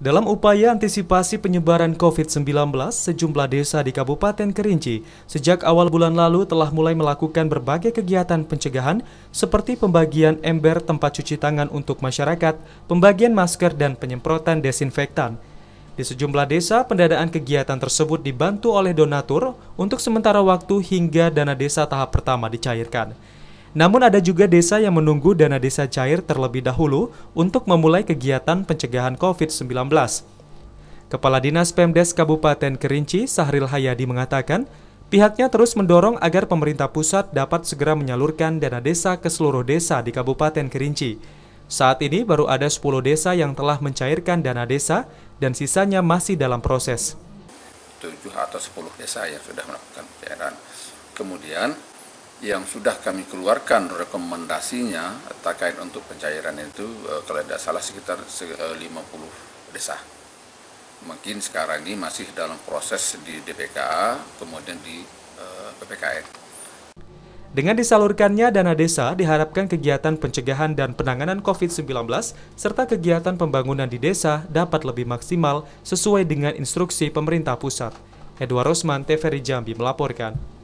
Dalam upaya antisipasi penyebaran COVID-19, sejumlah desa di Kabupaten Kerinci sejak awal bulan lalu telah mulai melakukan berbagai kegiatan pencegahan seperti pembagian ember tempat cuci tangan untuk masyarakat, pembagian masker, dan penyemprotan desinfektan. Di sejumlah desa, pendanaan kegiatan tersebut dibantu oleh donatur untuk sementara waktu hingga dana desa tahap pertama dicairkan. Namun ada juga desa yang menunggu dana desa cair terlebih dahulu untuk memulai kegiatan pencegahan COVID-19. Kepala Dinas Pemdes Kabupaten Kerinci, Sahril Hayadi mengatakan, pihaknya terus mendorong agar pemerintah pusat dapat segera menyalurkan dana desa ke seluruh desa di Kabupaten Kerinci. Saat ini baru ada 10 desa yang telah mencairkan dana desa dan sisanya masih dalam proses. 7 atau 10 desa yang sudah melakukan pencairan. Kemudian yang sudah kami keluarkan rekomendasinya terkait untuk pencairan itu eh, kalau tidak salah sekitar 50 eh, desa. Mungkin sekarang ini masih dalam proses di DPKA kemudian di eh, PPKN. Dengan disalurkannya dana desa, diharapkan kegiatan pencegahan dan penanganan COVID-19 serta kegiatan pembangunan di desa dapat lebih maksimal sesuai dengan instruksi pemerintah pusat. Edward Rosman, TVRI Jambi melaporkan.